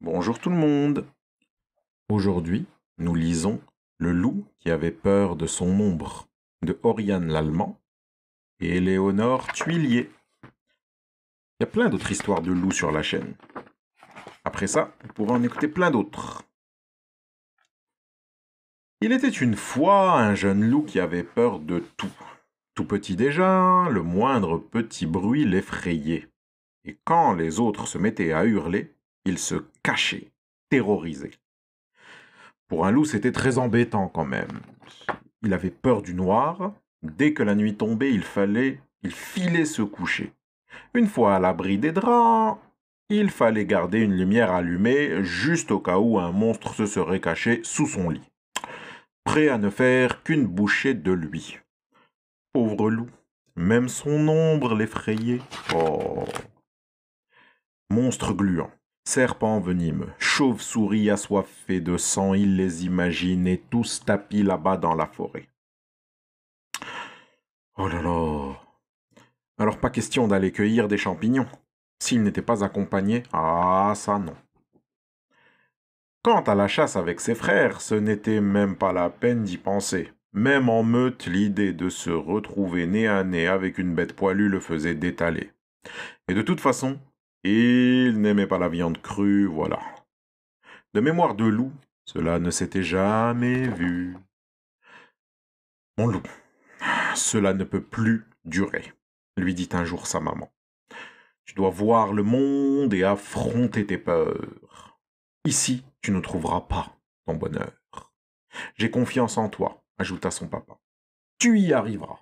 Bonjour tout le monde. Aujourd'hui, nous lisons Le loup qui avait peur de son ombre de Oriane l'Allemand et Éléonore Tuilier. Il y a plein d'autres histoires de loups sur la chaîne. Après ça, vous pourrez en écouter plein d'autres. Il était une fois un jeune loup qui avait peur de tout. Tout petit déjà, le moindre petit bruit l'effrayait. Et quand les autres se mettaient à hurler, il se cachait, terrorisé. Pour un loup, c'était très embêtant quand même. Il avait peur du noir. Dès que la nuit tombait, il fallait, il filait se coucher. Une fois à l'abri des draps, il fallait garder une lumière allumée juste au cas où un monstre se serait caché sous son lit, prêt à ne faire qu'une bouchée de lui. Pauvre loup, même son ombre l'effrayait. Oh. Monstre gluant. Serpents venimeux, chauves-souris assoiffés de sang, il les imaginait tous tapis là-bas dans la forêt. Oh là là Alors pas question d'aller cueillir des champignons. S'ils n'étaient pas accompagnés, ah ça non. Quant à la chasse avec ses frères, ce n'était même pas la peine d'y penser. Même en meute, l'idée de se retrouver nez à nez avec une bête poilue le faisait détaler. Et de toute façon, il n'aimait pas la viande crue, voilà. De mémoire de loup, cela ne s'était jamais vu. Mon loup, cela ne peut plus durer, lui dit un jour sa maman. Tu dois voir le monde et affronter tes peurs. Ici, tu ne trouveras pas ton bonheur. J'ai confiance en toi, ajouta son papa. Tu y arriveras.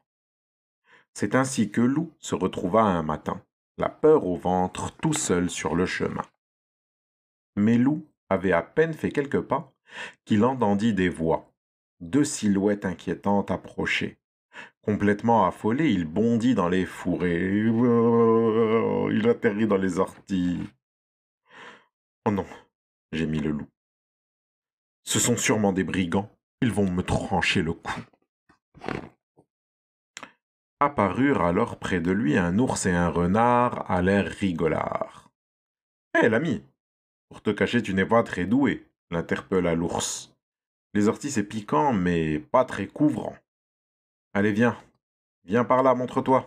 C'est ainsi que loup se retrouva un matin la peur au ventre tout seul sur le chemin. Mais loup avait à peine fait quelques pas qu'il entendit des voix, deux silhouettes inquiétantes approchaient. Complètement affolé, il bondit dans les fourrés. Il atterrit dans les orties. Oh non, gémit le loup. Ce sont sûrement des brigands. Ils vont me trancher le cou. Apparurent alors près de lui un ours et un renard à l'air rigolard. Hé, l'ami Pour te cacher, tu n'es pas très doué, l'interpella l'ours. Les orties, c'est piquant, mais pas très couvrant. Allez, viens. Viens par là, montre-toi.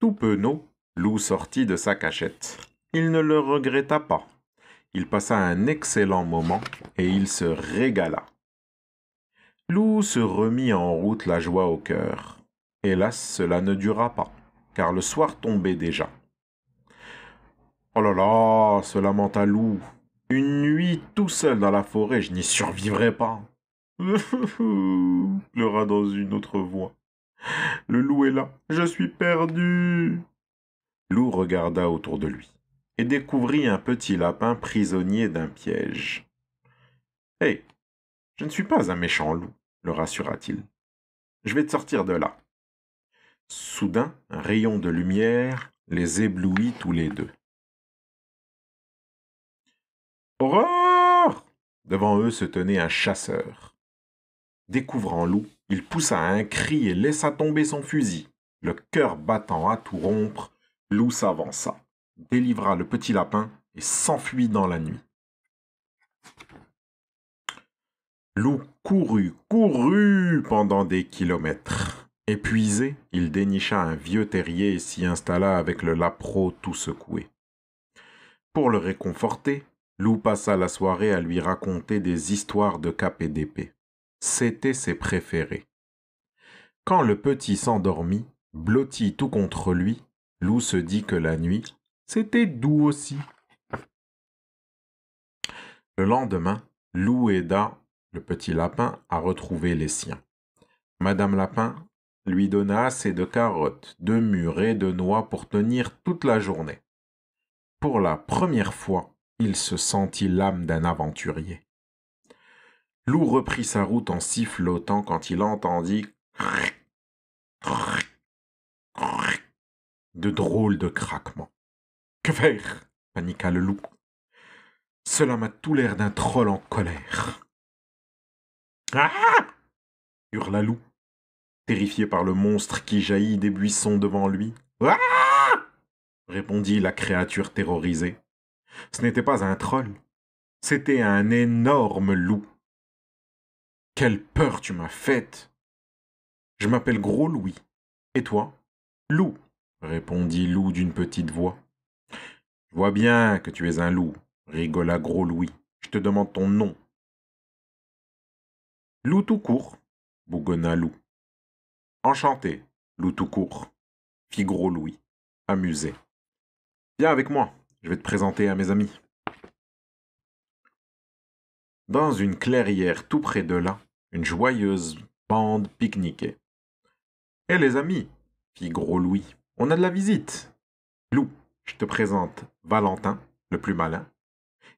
Tout penaud, loup sortit de sa cachette. Il ne le regretta pas. Il passa un excellent moment et il se régala. Loup se remit en route la joie au cœur. Hélas, cela ne dura pas, car le soir tombait déjà. Oh là là, se lamenta loup. Une nuit tout seul dans la forêt, je n'y survivrai pas. pleura dans une autre voix. Le loup est là, je suis perdu. Loup regarda autour de lui et découvrit un petit lapin prisonnier d'un piège. Hé, je ne suis pas un méchant loup, le rassura-t-il. Je vais te sortir de là. Soudain, un rayon de lumière les éblouit tous les deux. Horreur Devant eux se tenait un chasseur. Découvrant loup, il poussa un cri et laissa tomber son fusil. Le cœur battant à tout rompre, loup s'avança, délivra le petit lapin et s'enfuit dans la nuit. Loup courut, courut pendant des kilomètres. Épuisé, il dénicha un vieux terrier et s'y installa avec le lapro tout secoué. Pour le réconforter, Lou passa la soirée à lui raconter des histoires de cap et d'épée. C'était ses préférés. Quand le petit s'endormit, blotti tout contre lui, Lou se dit que la nuit, c'était doux aussi. Le lendemain, Lou aida le petit lapin à retrouver les siens. Madame Lapin lui donna assez de carottes, de et de noix pour tenir toute la journée. Pour la première fois, il se sentit l'âme d'un aventurier. Loup reprit sa route en sifflotant quand il entendit de drôles de craquements. Que faire paniqua le loup. Cela m'a tout l'air d'un troll en colère. Ah hurla loup terrifié par le monstre qui jaillit des buissons devant lui. Ah répondit la créature terrorisée. Ce n'était pas un troll, c'était un énorme loup. Quelle peur tu m'as faite Je m'appelle Gros Louis. Et toi Loup, répondit Loup d'une petite voix. Je vois bien que tu es un loup, rigola Gros Louis. Je te demande ton nom. Loup tout court, bougonna Loup. Enchanté, loup tout court, fit gros Louis, amusé. Viens avec moi, je vais te présenter à mes amis. Dans une clairière tout près de là, une joyeuse bande pique-niquait. Hé eh, les amis, fit gros Louis, on a de la visite. Loup, je te présente Valentin, le plus malin.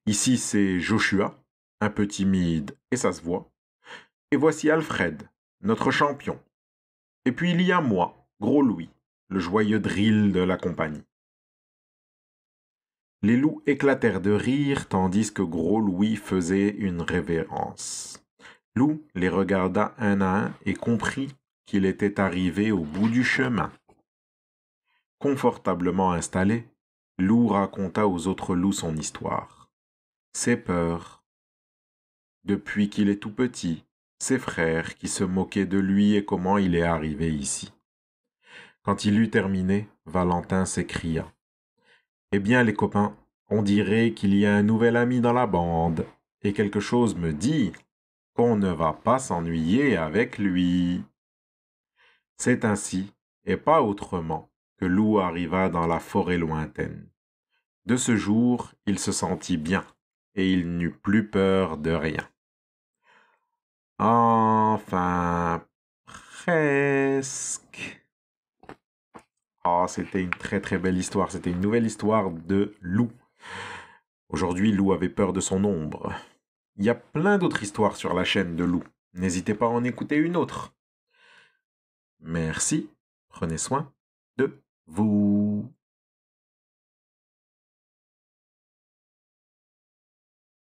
Ici c'est Joshua, un peu timide et ça se voit. Et voici Alfred, notre champion. Et puis il y a moi, Gros Louis, le joyeux drill de la compagnie. Les loups éclatèrent de rire tandis que Gros Louis faisait une révérence. Loup les regarda un à un et comprit qu'il était arrivé au bout du chemin. Confortablement installé, Loup raconta aux autres loups son histoire. Ses peurs. Depuis qu'il est tout petit, ses frères qui se moquaient de lui et comment il est arrivé ici. Quand il eut terminé, Valentin s'écria. Eh bien, les copains, on dirait qu'il y a un nouvel ami dans la bande, et quelque chose me dit qu'on ne va pas s'ennuyer avec lui. C'est ainsi, et pas autrement, que Loup arriva dans la forêt lointaine. De ce jour, il se sentit bien, et il n'eut plus peur de rien. Enfin, presque. Ah, c'était une très très belle histoire. C'était une nouvelle histoire de loup. Aujourd'hui, loup avait peur de son ombre. Il y a plein d'autres histoires sur la chaîne de loup. N'hésitez pas à en écouter une autre. Merci. Prenez soin de vous.